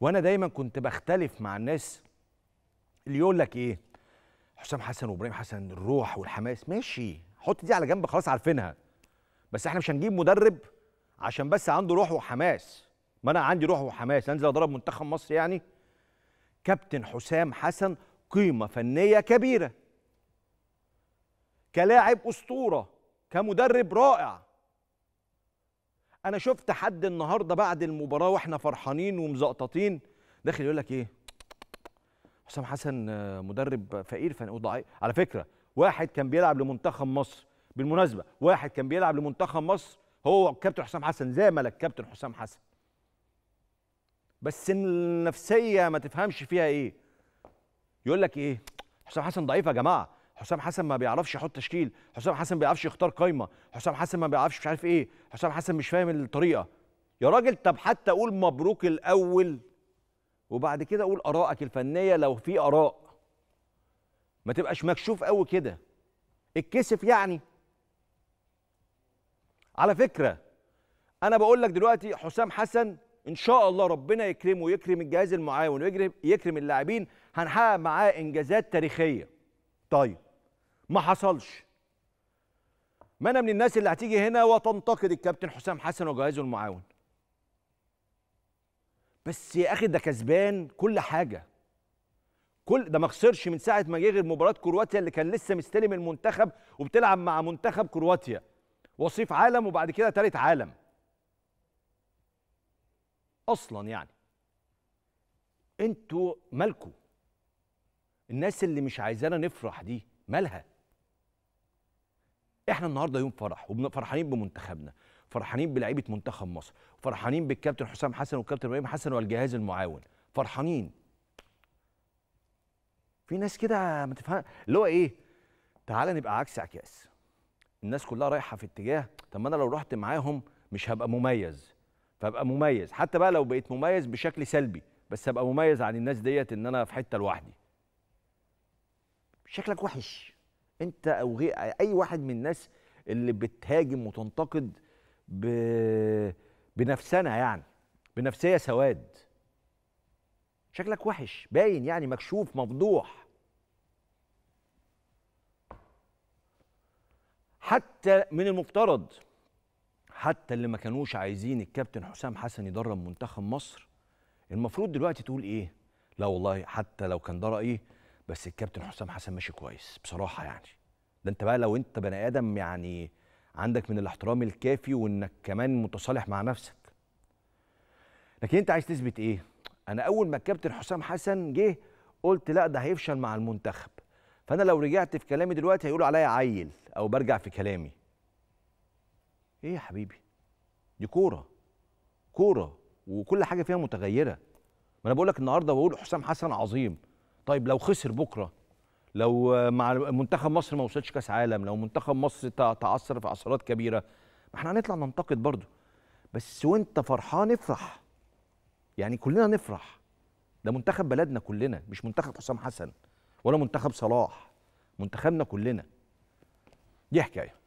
وانا دايما كنت بختلف مع الناس اللي يقول لك ايه حسام حسن وابراهيم حسن الروح والحماس ماشي حط دي على جنب خلاص عارفينها بس احنا مش هنجيب مدرب عشان بس عنده روح وحماس ما انا عندي روح وحماس انزل اضرب منتخب مصر يعني كابتن حسام حسن قيمه فنيه كبيره كلاعب اسطوره كمدرب رائع انا شفت حد النهارده بعد المباراه واحنا فرحانين ومزقططين داخل يقول لك ايه حسام حسن آه، مدرب فقير وضعيف على فكره واحد كان بيلعب لمنتخب مصر بالمناسبه واحد كان بيلعب لمنتخب مصر هو كابتن حسام حسن زي ما لك كابتن حسام حسن بس النفسيه ما تفهمش فيها ايه يقول لك ايه حسام حسن ضعيف يا جماعه حسام حسن ما بيعرفش يحط تشكيل حسام حسن ما بيعرفش يختار قايمه حسام حسن ما بيعرفش مش عارف ايه حسام حسن مش فاهم الطريقه يا راجل طب حتى اقول مبروك الاول وبعد كده اقول ارائك الفنيه لو في اراء ما تبقاش مكشوف قوي كده اتكسف يعني على فكره انا بقول لك دلوقتي حسام حسن ان شاء الله ربنا يكرمه ويكرم الجهاز المعاون ويكرم يكرم اللاعبين هنحقق معاه انجازات تاريخيه طيب ما حصلش ما انا من الناس اللي هتيجي هنا وتنتقد الكابتن حسام حسن وجهازه المعاون بس يا اخي ده كسبان كل حاجه كل ده ما خسرش من ساعه ما جه مباراه كرواتيا اللي كان لسه مستلم المنتخب وبتلعب مع منتخب كرواتيا وصيف عالم وبعد كده تالت عالم اصلا يعني انتوا مالكوا الناس اللي مش عايزانا نفرح دي مالها احنا النهارده يوم فرح وفرحانين بمنتخبنا فرحانين بلعيبه منتخب مصر فرحانين بالكابتن حسام حسن والكابتن ابراهيم حسن والجهاز المعاون فرحانين في ناس كده ما تفهم اللي هو ايه تعالى نبقى عكس عكاس الناس كلها رايحه في اتجاه طب ما انا لو رحت معاهم مش هبقى مميز فابقى مميز حتى بقى لو بقيت مميز بشكل سلبي بس ابقى مميز عن الناس ديت ان انا في حته لوحدي شكلك وحش انت او غير اي واحد من الناس اللي بتهاجم وتنتقد ب... بنفسنا يعني بنفسيه سواد شكلك وحش باين يعني مكشوف مفضوح حتى من المفترض حتى اللي ما كانوش عايزين الكابتن حسام حسن يدرب منتخب مصر المفروض دلوقتي تقول ايه لا والله حتى لو كان ده رايي بس الكابتن حسام حسن ماشي كويس بصراحه يعني ده انت بقى لو انت بني ادم يعني عندك من الاحترام الكافي وانك كمان متصالح مع نفسك لكن انت عايز تثبت ايه انا اول ما الكابتن حسام حسن جه قلت لا ده هيفشل مع المنتخب فانا لو رجعت في كلامي دلوقتي هيقولوا عليا عيل او برجع في كلامي ايه يا حبيبي دي كوره كوره وكل حاجه فيها متغيره ما انا بقول لك النهارده بقول حسام حسن عظيم طيب لو خسر بكره لو مع منتخب مصر ما وصلش كاس عالم لو منتخب مصر تعثر في عثرات كبيره ما احنا هنطلع ننتقد برضه بس وانت فرحان افرح يعني كلنا نفرح ده منتخب بلدنا كلنا مش منتخب حسام حسن ولا منتخب صلاح منتخبنا كلنا دي حكايه